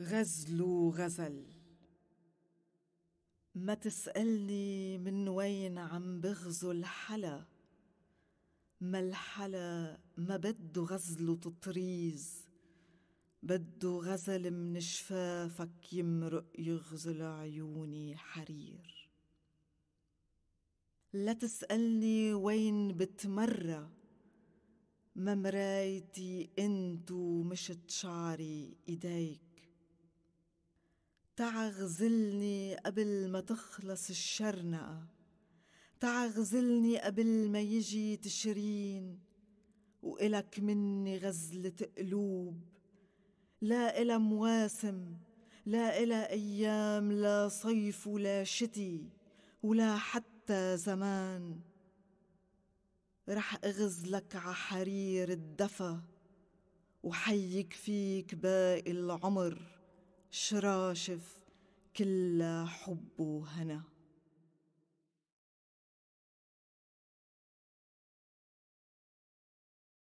غزل غزل ما تسألني من وين عم بغزو الحلا ما الحلا ما بده غزل تطريز بده غزل من شفافك يمرق يغزل عيوني حرير لا تسألني وين بتمرّى ما مرايتي انت ومشت شعري ايديك تعغزلني قبل ما تخلص الشرنقة تعغزلني قبل ما يجي تشرين وإلك مني غزلة قلوب لا إلى مواسم لا إلى أيام لا صيف ولا شتي ولا حتى زمان رح أغزلك عحرير الدفا وحيك فيك باقي العمر شراشف كل حب وهنا